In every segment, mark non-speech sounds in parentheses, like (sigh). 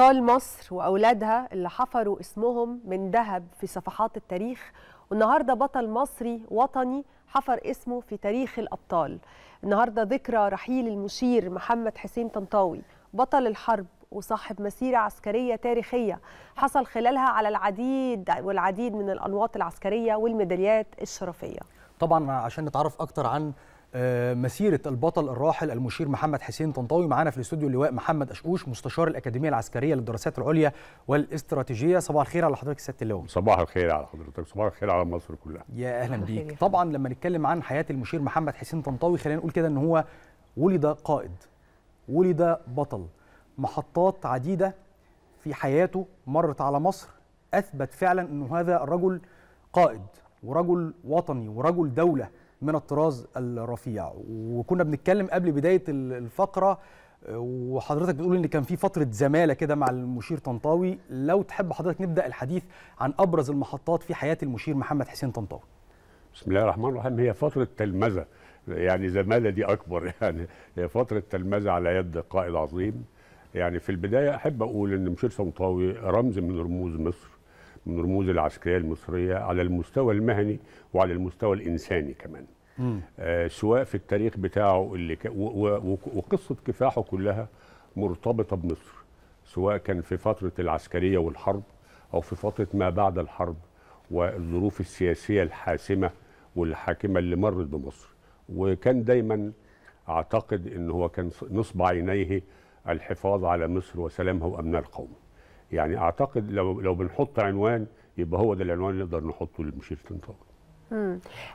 أبطال مصر وأولادها اللي حفروا اسمهم من ذهب في صفحات التاريخ والنهارده بطل مصري وطني حفر اسمه في تاريخ الأبطال النهارده ذكرى رحيل المشير محمد حسين طنطاوي بطل الحرب وصاحب مسيرة عسكرية تاريخية حصل خلالها على العديد والعديد من الأنواط العسكرية والميداليات الشرفية طبعا عشان نتعرف أكتر عن آه، مسيره البطل الراحل المشير محمد حسين طنطاوي معانا في الاستوديو اللواء محمد اشقوش مستشار الاكاديميه العسكريه للدراسات العليا والاستراتيجيه صباح الخير على حضرتك سياده اللواء صباح الخير على حضرتك صباح الخير على مصر كلها يا اهلا بيك طبعا لما نتكلم عن حياه المشير محمد حسين طنطاوي خلينا نقول كده ان هو ولد قائد ولد بطل محطات عديده في حياته مرت على مصر اثبت فعلا انه هذا الرجل قائد ورجل وطني ورجل دوله من الطراز الرفيع وكنا بنتكلم قبل بدايه الفقره آه، وحضرتك بتقول ان كان في فتره زماله كده مع المشير طنطاوي لو تحب حضرتك نبدا الحديث عن ابرز المحطات في حياه المشير محمد حسين طنطاوي بسم الله الرحمن الرحيم هي فتره تلمذه يعني زماله دي اكبر (laughs) يعني هي فتره تلمذه على يد قائد عظيم يعني في البدايه احب اقول ان مشير طنطاوي رمز من رموز مصر من رموز العسكريه المصريه على المستوى المهني وعلى المستوى الانساني كمان آه سواء في التاريخ بتاعه اللي ك... وقصه كفاحه كلها مرتبطه بمصر سواء كان في فتره العسكريه والحرب او في فتره ما بعد الحرب والظروف السياسيه الحاسمه والحاكمه اللي مرت بمصر وكان دايما اعتقد ان هو كان نصب عينيه الحفاظ على مصر وسلامها وامنها القومي يعني اعتقد لو لو بنحط عنوان يبقى هو ده العنوان اللي نقدر نحطه للمشير الانتقام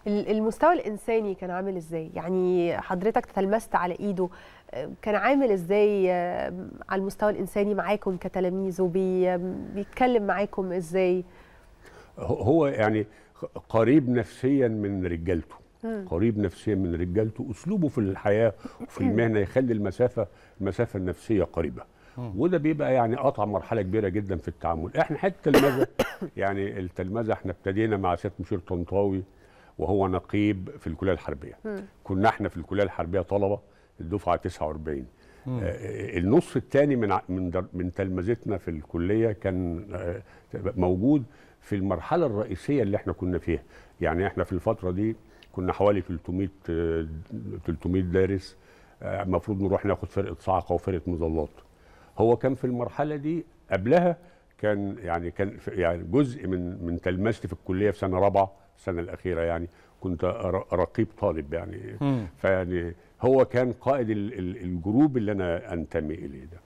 المستوى الانساني كان عامل ازاي يعني حضرتك تلمست على ايده آه، كان عامل ازاي آه، على المستوى الانساني معاكم كتلاميذ وبيتكلم معاكم ازاي هو يعني قريب نفسيا من رجالته قريب نفسيا من رجالته اسلوبه في الحياه وفي المهنه يخلي المسافه المسافه النفسيه قريبه وده بيبقى يعني قطع مرحله كبيره جدا في التعامل احنا حته التلمذه (coughs) يعني التلمذه احنا ابتدينا مع سياده مشير طنطاوي وهو نقيب في الكليه الحربيه كنا احنا في الكليه الحربيه طلبه الدفعه 49 آه النص الثاني من من من تلمذتنا في الكليه كان آه موجود في المرحله الرئيسيه اللي احنا كنا فيها يعني احنا في الفتره دي كنا حوالي 300 300 آه، دارس المفروض آه، نروح ناخد فرقه صاعقه وفرقه مظلات هو كان في المرحله دي قبلها كان يعني كان يعني جزء من من تلمذتي في الكليه في سنه رابعه السنه الاخيره يعني كنت رقيب طالب يعني فيعني هو كان قائد الجروب اللي انا انتمي اليه ده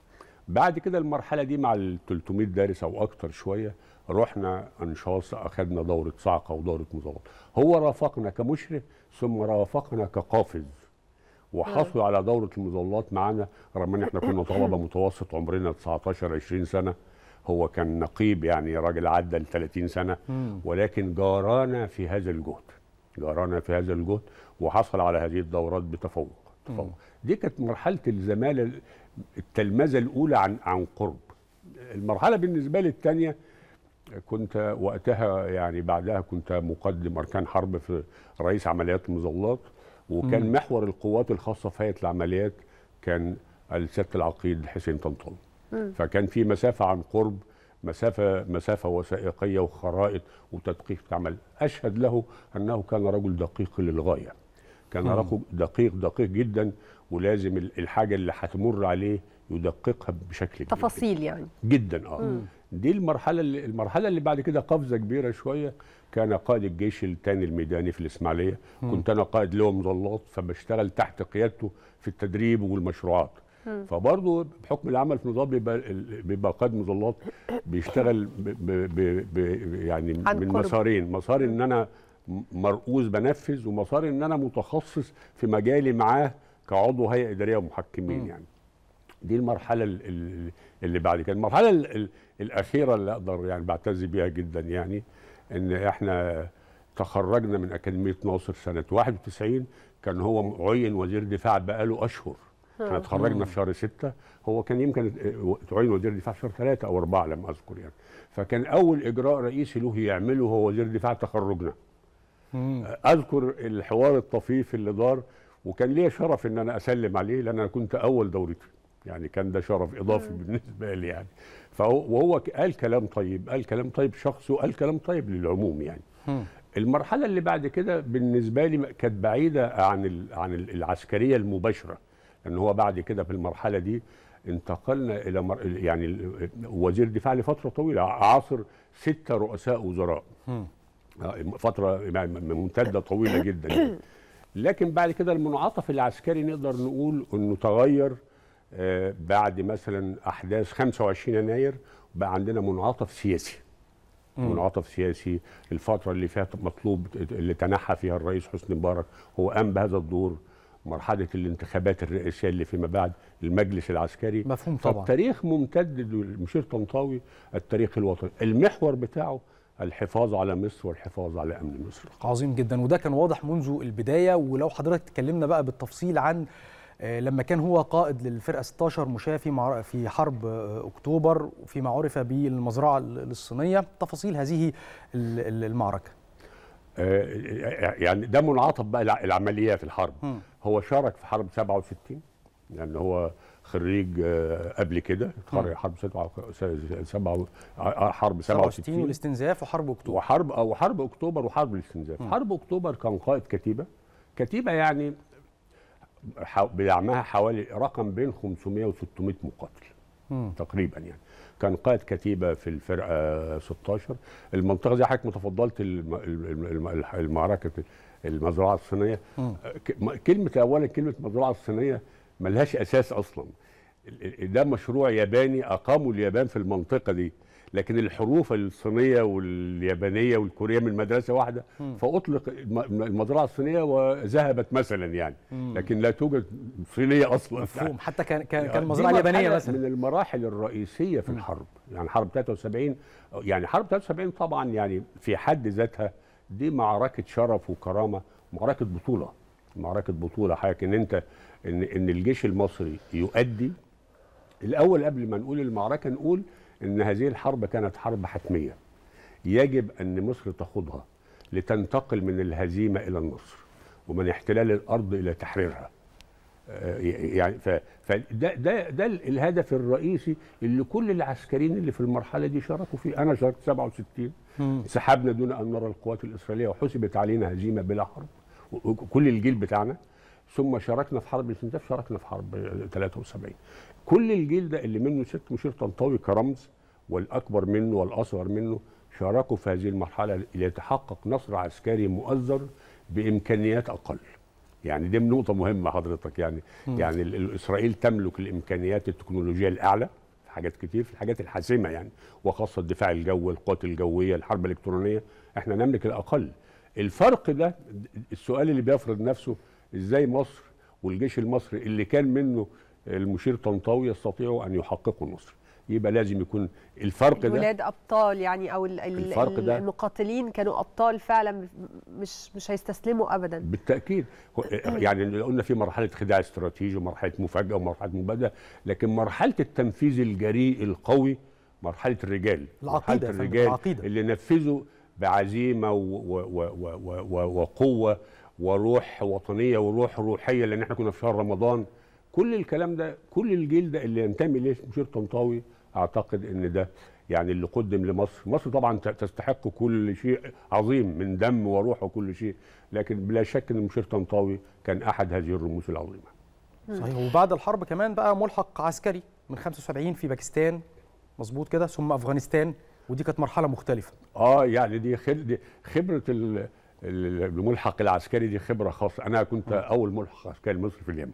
بعد كده المرحله دي مع ال 300 دارس او اكتر شويه رحنا انشاص اخذنا دوره صعقه ودوره مزاولة هو رافقنا كمشرف ثم رافقنا كقافز وحصلوا اه. على دوره المظلات معانا رغم ان احنا كنا (coughs) طلبه متوسط عمرنا 19 20 سنه هو كان نقيب يعني راجل عدى ال 30 سنه ولكن جارانا في هذا الجهد جارانا في هذا الجهد وحصل على هذه الدورات بتفوق تفوق دي كانت مرحله الزماله التلمذه الاولى عن عن قرب المرحله بالنسبه لي الثانيه كنت وقتها يعني بعدها كنت مقدم اركان حرب في رئيس عمليات المظلات وكان محور القوات الخاصه في هيئه العمليات كان السيد العقيد حسين طنطون فكان في مسافه عن قرب مسافه مسافه وثائقيه وخرائط وتدقيق تعمل اشهد له انه كان رجل دقيق للغايه كان رجل دقيق دقيق جدا ولازم الحاجه اللي هتمر عليه يدققها بشكل تفاصيل جداً. يعني جدا اه مم. دي المرحله اللي المرحله اللي بعد كده قفزه كبيره شويه كان قائد الجيش الثاني الميداني في الاسماعيليه كنت انا قائد لواء مظلات فبشتغل تحت قيادته في التدريب والمشروعات فبرضه بحكم العمل في نظام بيبقى بيبقى قائد مظلات بيشتغل ب ب ب يعني من مسارين مسار ان انا مرؤوس بنفذ ومسار ان انا متخصص في مجالي معاه كعضو هيئه اداريه ومحكمين يعني دي المرحله اللي بعد كده المرحله الاخيره اللي اقدر يعني بعتز بيها جدا يعني ان احنا تخرجنا من اكاديميه ناصر سنه 91 كان هو عين وزير دفاع بقاله اشهر آه. احنا اتخرجنا في شهر 6 هو كان يمكن تعين وزير دفاع في شهر 3 او 4 لم اذكر يعني فكان اول اجراء رئيسي له يعمله هو وزير دفاع تخرجنا اذكر الحوار الطفيف اللي دار وكان ليا شرف ان انا اسلم عليه لان انا كنت اول دورتي يعني كان ده شرف اضافي بالنسبه لي يعني فهو وهو قال كلام طيب قال كلام طيب شخصه قال كلام طيب للعموم يعني المرحله اللي بعد كده بالنسبه لي كانت بعيده عن عن العسكريه المباشره لان هو بعد كده في المرحله دي انتقلنا الى مر... يعني وزير دفاع لفتره طويله عاصر ستة رؤساء وزراء آه، فتره يعني ممتده طويله جدا يعني. لكن بعد كده المنعطف العسكري نقدر نقول انه تغير آه، بعد مثلا احداث 25 يناير بقى عندنا منعطف سياسي منعطف سياسي الفتره اللي فيها مطلوب اللي تنحى فيها الرئيس حسني مبارك هو قام بهذا الدور مرحله الانتخابات الرئاسيه اللي فيما بعد المجلس العسكري مفهوم طبعا التاريخ ممتد للمشير طنطاوي التاريخ الوطني المحور بتاعه الحفاظ على مصر والحفاظ على امن مصر عظيم جدا وده كان واضح منذ البدايه ولو حضرتك تكلمنا بقى بالتفصيل عن آه، لما كان هو قائد للفرقه 16 مشاه في في حرب آه، اكتوبر وفيما عرف بالمزرعه الصينيه تفاصيل هذه المعركه آه، يعني ده منعطف بقى العمليه في الحرب م. هو شارك في حرب 67 لان هو خريج قبل كده اتخرج حرب 7 حرب 67 والاستنزاف وحرب اكتوبر وحرب او حرب اكتوبر وحرب الاستنزاف حرب اكتوبر كان قائد كتيبه كتيبه يعني بدعمها حوالي رقم بين 500 و 600 مقاتل م. تقريبا يعني كان قائد كتيبه في الفرقه 16 آه، المنطقه دي حضرتك تفضلت المعركه المزرعه الصينيه م. آه، كلمه اولا كلمه مزرعه الصينيه ملهاش اساس اصلا ده مشروع ياباني اقامه اليابان في المنطقه دي لكن الحروف الصينيه واليابانيه والكوريه من مدرسه واحده فاطلق المزرعه الصينيه وذهبت مثلا يعني مم. لكن لا توجد صينيه اصلا مفهوم يعني. حتى كان كان يعني المزرعه اليابانيه مثلا من المراحل الرئيسيه في م. الحرب يعني حرب 73 يعني حرب 73 طبعا يعني في حد ذاتها دي معركه شرف وكرامه معركه بطوله معركه بطوله حضرتك ان انت ان ان الجيش المصري يؤدي الاول قبل ما نقول المعركه نقول ان هذه الحرب كانت حرب حتميه يجب ان مصر تخوضها لتنتقل من الهزيمه الى النصر ومن احتلال الارض الى تحريرها آه، يعني فده ده ده الهدف الرئيسي اللي كل العسكريين اللي في المرحله دي شاركوا فيه انا شاركت 67 سحبنا دون ان نرى القوات الاسرائيليه وحسبت علينا هزيمه بلا حرب كل الجيل بتاعنا ثم شاركنا في حرب الاستنزاف شاركنا في حرب 73 كل الجيل ده اللي منه ست مشير طنطاوي كرمز والاكبر منه والاصغر منه شاركوا في هذه المرحله ليتحقق نصر عسكري مؤزر بامكانيات اقل يعني دي نقطه مهمه حضرتك يعني م. يعني اسرائيل تملك الامكانيات التكنولوجيه الاعلى في حاجات كتير في الحاجات الحاسمه يعني وخاصه الدفاع الجوي القوات الجويه الحرب الالكترونيه احنا نملك الاقل الفرق ده السؤال اللي بيفرض نفسه ازاي مصر والجيش المصري اللي كان منه المشير طنطاوي يستطيعوا ان يحققوا النصر يبقى لازم يكون الفرق ده ولاد ابطال يعني او ال ال الفرق ده المقاتلين كانوا ابطال فعلا مش مش هيستسلموا ابدا بالتاكيد (clears throat) يعني قلنا في مرحله خداع استراتيجي ومرحله مفاجاه ومرحله مبادله لكن مرحله التنفيذ الجريء القوي مرحله الرجال العقيده مرحله الرجال العقيدة. اللي نفذوا بعزيمه وقوه وروح وطنيه وروح روحيه لان احنا كنا في شهر رمضان كل الكلام ده كل الجيل ده اللي ينتمي اليه مشير طنطاوي اعتقد ان ده يعني اللي قدم لمصر مصر طبعا تستحق كل شيء عظيم من دم وروح وكل شيء لكن بلا شك ان مشير طنطاوي كان احد هذه الرموز العظيمه صحيح وبعد الحرب كمان بقى ملحق عسكري من 75 في باكستان مظبوط كده ثم افغانستان ودي كانت مرحله مختلفه اه يعني دي خبره الملحق العسكري دي خبره خاصه انا كنت آه. اول ملحق عسكري مصري في اليمن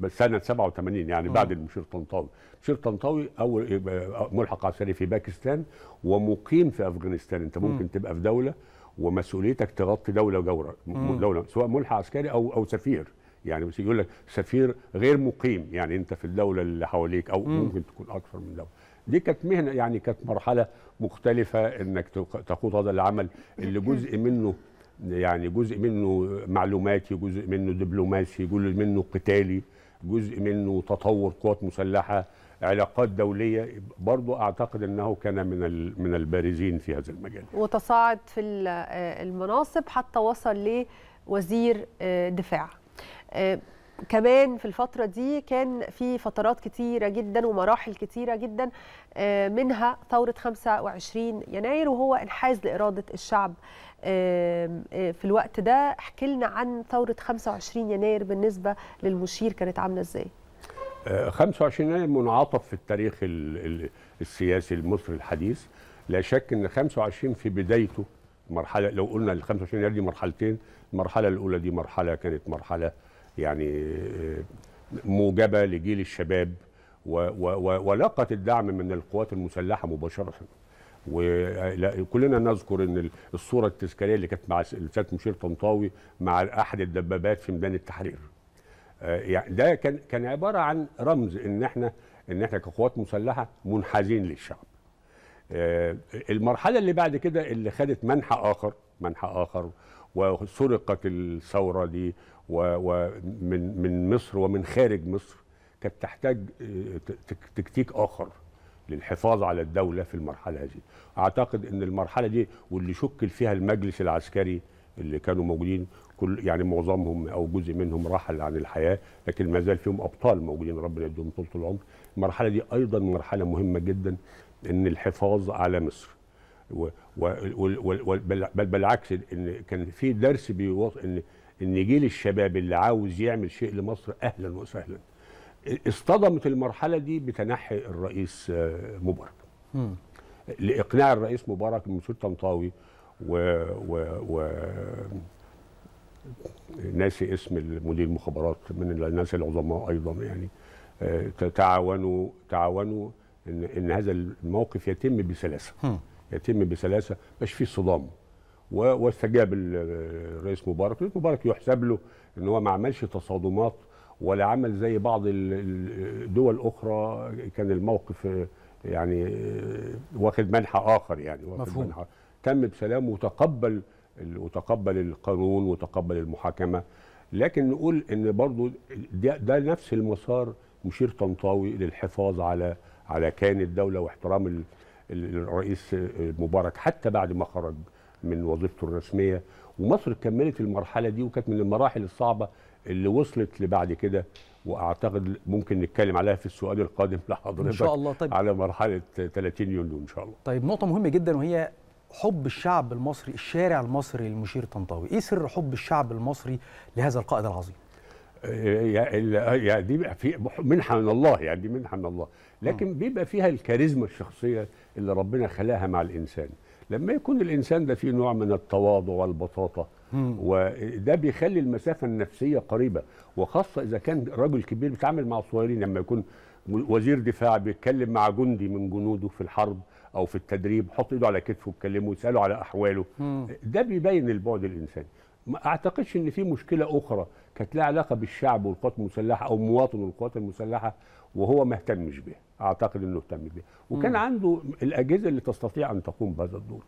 بس سنه 87 يعني آه. بعد المشير طنطاوي المشير طنطاوي اول إيه، آه، ملحق عسكري في باكستان ومقيم في افغانستان انت ممكن م. تبقى في دوله ومسؤوليتك تغطي دوله وجوره دوله سواء ملحق عسكري او او سفير يعني بس يقول لك سفير غير مقيم يعني انت في الدوله اللي حواليك او م. ممكن تكون اكثر من دوله دي كانت مهنه يعني كانت مرحله مختلفه انك تخوض هذا العمل اللي جزء منه يعني جزء منه معلوماتي جزء منه دبلوماسي جزء منه قتالي جزء منه تطور قوات مسلحه علاقات دوليه برضو اعتقد انه كان من من البارزين في هذا المجال وتصاعد في آه، المناصب حتى وصل لوزير آه، دفاع آه، كمان في الفترة دي كان في فترات كتيرة جدا ومراحل كتيرة جدا آه، منها ثورة 25 يناير وهو انحاز لإرادة الشعب آه، في الوقت ده احكي لنا عن ثورة 25 يناير بالنسبة للمشير كانت عاملة ازاي؟ 25 آه، يناير منعطف في التاريخ السياسي المصري الحديث لا شك ان 25 في بدايته مرحلة لو قلنا ال 25 يناير دي مرحلتين المرحلة الأولى دي مرحلة كانت مرحلة يعني آه، موجبه لجيل الشباب ولاقت الدعم من القوات المسلحه مباشره وكلنا نذكر ان الصوره التذكاريه اللي كانت مع السيد مشير طنطاوي مع احد الدبابات في ميدان التحرير آه، يعني ده كان كان عباره عن رمز ان احنا ان احنا كقوات مسلحه منحازين للشعب آه، المرحله اللي بعد كده اللي خدت منحى اخر منحى اخر وسرقت الثوره دي ومن من مصر ومن خارج مصر كانت تحتاج آه، تكتيك اخر للحفاظ على الدوله في المرحله دي اعتقد ان المرحله دي واللي شكل فيها المجلس العسكري اللي كانوا موجودين كل يعني معظمهم او جزء منهم رحل عن الحياه لكن ما زال فيهم ابطال موجودين ربنا يديهم طول العمر المرحله دي ايضا مرحله مهمه جدا ان الحفاظ على مصر و و و بل بالعكس ان كان في درس بيوصل ان ان جيل الشباب اللي عاوز يعمل شيء لمصر اهلا وسهلا اصطدمت المرحله دي بتنحي الرئيس آه، مبارك لاقناع الرئيس مبارك منصور طنطاوي و, و, و ناسي اسم مدير المخابرات من الناس العظماء ايضا يعني آه، تعاونوا تعاونوا ان ان هذا الموقف يتم بسلاسه يتم بسلاسه مش في صدام واستجاب الرئيس مبارك الرئيس مبارك يحسب له ان هو ما عملش تصادمات ولا عمل زي بعض الدول اخرى كان الموقف يعني واخد منحى اخر يعني واخد مفهوم. منحى تم بسلام وتقبل وتقبل القانون وتقبل المحاكمه لكن نقول ان برضو ده, ده نفس المسار مشير طنطاوي للحفاظ على على كيان الدوله واحترام الرئيس مبارك حتى بعد ما خرج من وظيفته الرسميه ومصر كملت المرحله دي وكانت من المراحل الصعبه اللي وصلت لبعد كده واعتقد ممكن نتكلم عليها في السؤال القادم (laughs) لحضرتك ان شاء الله طيب على مرحله 30 يوليو ان شاء الله طيب نقطه مهمه جدا وهي حب الشعب المصري الشارع المصري للمشير طنطاوي ايه سر حب الشعب المصري لهذا القائد العظيم آه، آه، يعني دي في منحه من الله يعني دي منحه من الله لكن آه. بيبقى فيها الكاريزما الشخصيه اللي ربنا خلاها مع الانسان لما يكون الانسان ده فيه نوع من التواضع والبساطه وده بيخلي المسافه النفسيه قريبه وخاصه اذا كان راجل كبير بيتعامل مع الصغيرين لما يكون وزير دفاع بيتكلم مع جندي من جنوده في الحرب او في التدريب حط ايده على كتفه وكلمه ويساله على احواله ده بيبين البعد الانساني ما اعتقدش ان في مشكله اخرى كانت لها علاقه بالشعب والقوات المسلحه او مواطن القوات المسلحه وهو ما اهتمش بها اعتقد انه اهتم بها وكان م. عنده الاجهزه اللي تستطيع ان تقوم بهذا الدور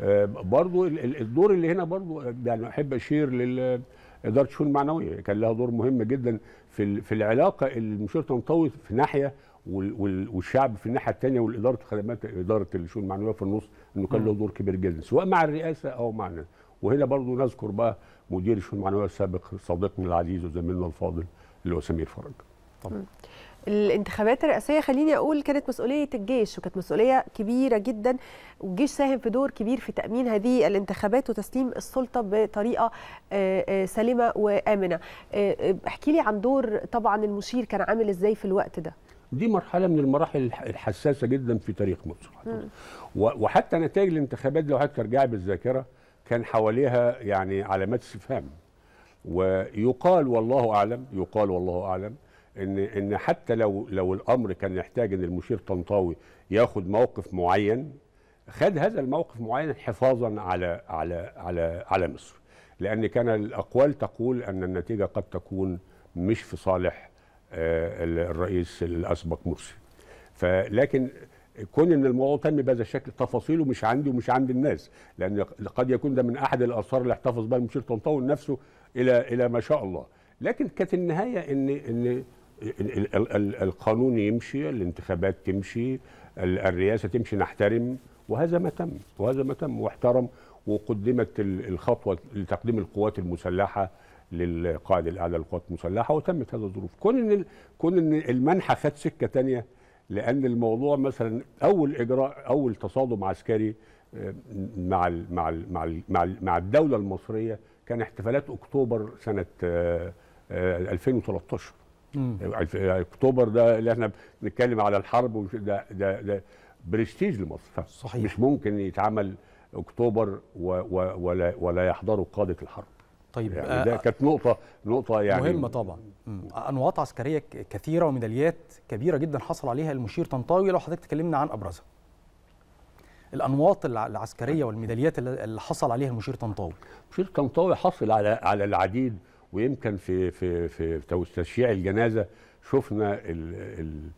آه، برضو الدور اللي هنا برضو يعني احب اشير لاداره الشؤون المعنويه كان لها دور مهم جدا في في العلاقه اللي مشيره تنطوي في ناحيه والشعب في الناحيه الثانيه والاداره الخدمات اداره الشؤون المعنويه في النص انه كان له دور كبير جدا سواء مع الرئاسه او مع الناس وهنا برضو نذكر بقى مدير الشؤون المعنويه السابق صديقنا العزيز وزميلنا الفاضل اللي هو سمير فرج طبعا الانتخابات الرئاسيه خليني اقول كانت مسؤوليه الجيش وكانت مسؤوليه كبيره جدا والجيش ساهم في دور كبير في تامين هذه الانتخابات وتسليم السلطه بطريقه آه، آه، سليمه وامنه آه، احكي لي عن دور طبعا المشير كان عامل ازاي في الوقت ده دي مرحله من المراحل الحساسه جدا في تاريخ مصر وحتى نتائج الانتخابات لو ترجعي بالذاكره كان حواليها يعني علامات استفهام ويقال والله اعلم يقال والله اعلم ان ان حتى لو لو الامر كان يحتاج ان المشير طنطاوي ياخد موقف معين خد هذا الموقف معين حفاظا على على على على مصر لان كان الاقوال تقول ان النتيجه قد تكون مش في صالح آه، الرئيس الاسبق مرسي فلكن كون ان الموضوع تم بهذا الشكل تفاصيله مش عندي ومش عند الناس لان قد يكون ده من احد الاثار اللي احتفظ بها المشير طنطاوي نفسه الى الى ما شاء الله لكن كانت النهايه ان ان القانون يمشي الانتخابات تمشي الرئاسه تمشي نحترم وهذا ما تم وهذا ما تم واحترم وقدمت الخطوه لتقديم القوات المسلحه للقائد الاعلى للقوات المسلحه وتمت هذه الظروف كون ان كون ان المنحى خد سكه ثانيه لان الموضوع مثلا اول اجراء اول تصادم عسكري آه، مع الـ مع الـ مع الـ مع, الـ مع الدوله المصريه كان احتفالات اكتوبر سنه 2013 آه، اكتوبر ده اللي احنا بنتكلم على الحرب ده ده ده برستيج لمصر صحيح مش ممكن يتعمل اكتوبر ولا ولا يحضره قاده الحرب طيب يعني آه، ده كانت نقطه نقطه يعني مهمه طبعا انواط عسكريه كثيره وميداليات كبيره جدا حصل عليها المشير طنطاوي لو حضرتك تكلمنا عن ابرزها الانواط العسكريه والميداليات اللي حصل عليها المشير طنطاوي المشير طنطاوي حصل على على العديد ويمكن في في في تشييع الجنازه شفنا ال ال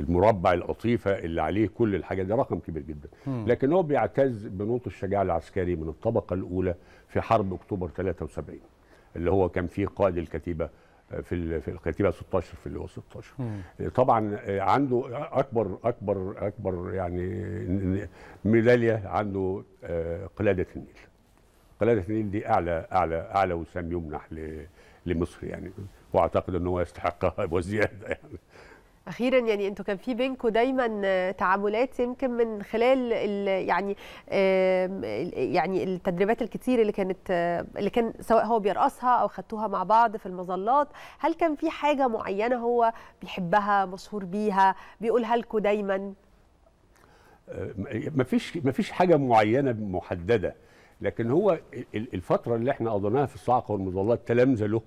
المربع القطيفه اللي عليه كل الحاجه دي رقم كبير جدا لكن هو بيعتز بنوط الشجاع العسكري من الطبقه الاولى في حرب اكتوبر 73 اللي هو كان فيه قائد الكتيبه آه، في في الكتيبه 16 في اللي هو 16 مم. آه، طبعا آه، عنده اكبر اكبر اكبر يعني ميداليه عنده قلاده النيل قلاده النيل دي اعلى اعلى اعلى وسام يمنح لمصر يعني واعتقد ان هو يستحقها وزياده (laughs) يعني اخيرا يعني انتوا كان في بينكم دايما آه، تعاملات يمكن من خلال يعني يعني التدريبات الكتير اللي كانت آه، اللي كان سواء هو بيرقصها او خدتوها مع بعض في المظلات هل كان في حاجه معينه هو بيحبها مشهور بيها بيقولها لكم دايما آه، ما فيش ما فيش حاجه معينه محدده لكن هو الفتره اللي احنا قضيناها في الصعقه والمظلات تلامذه له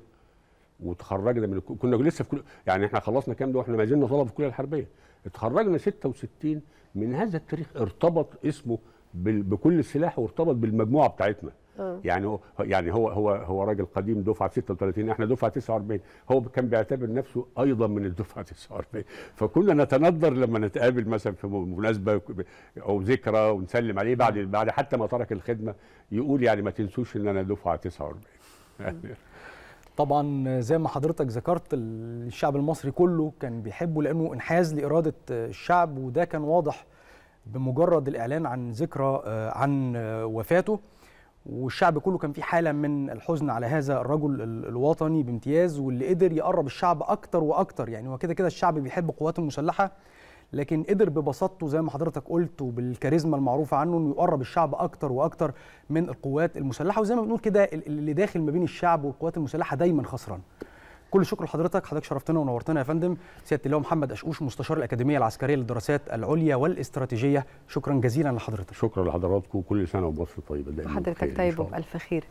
وتخرجنا من كنا لسه في كل يعني احنا خلصنا كام ده واحنا ما زلنا طلبه في الكليه الحربيه اتخرجنا 66 من هذا التاريخ ارتبط اسمه بال... بكل السلاح وارتبط بالمجموعه بتاعتنا آه. يعني هو يعني هو هو هو راجل قديم دفعه 36 احنا دفعه 49 هو كان بيعتبر نفسه ايضا من الدفعه 49 فكنا نتندر لما نتقابل مثلا في مناسبه او ذكرى ونسلم عليه بعد بعد حتى ما ترك الخدمه يقول يعني ما تنسوش ان انا دفعه 49 (laughs) طبعا زي ما حضرتك ذكرت الشعب المصري كله كان بيحبه لانه انحاز لاراده الشعب وده كان واضح بمجرد الاعلان عن ذكرى آه، عن آه، وفاته والشعب كله كان في حاله من الحزن على هذا الرجل الوطني بامتياز واللي قدر يقرب الشعب اكتر واكتر يعني هو كده كده الشعب بيحب القوات المسلحه لكن قدر ببساطته زي ما حضرتك قلت وبالكاريزما المعروفه عنه انه يقرب الشعب اكتر واكتر من القوات المسلحه وزي ما بنقول كده اللي داخل ما بين الشعب والقوات المسلحه دايما خسران كل الشكر لحضرتك حضرتك شرفتنا ونورتنا يا فندم سياده اللواء محمد اشقوش مستشار الاكاديميه العسكريه للدراسات العليا والاستراتيجيه شكرا جزيلا لحضرتك شكرا لحضراتكم وكل سنه وبصر طيبه حضرتك طيب وبالف خير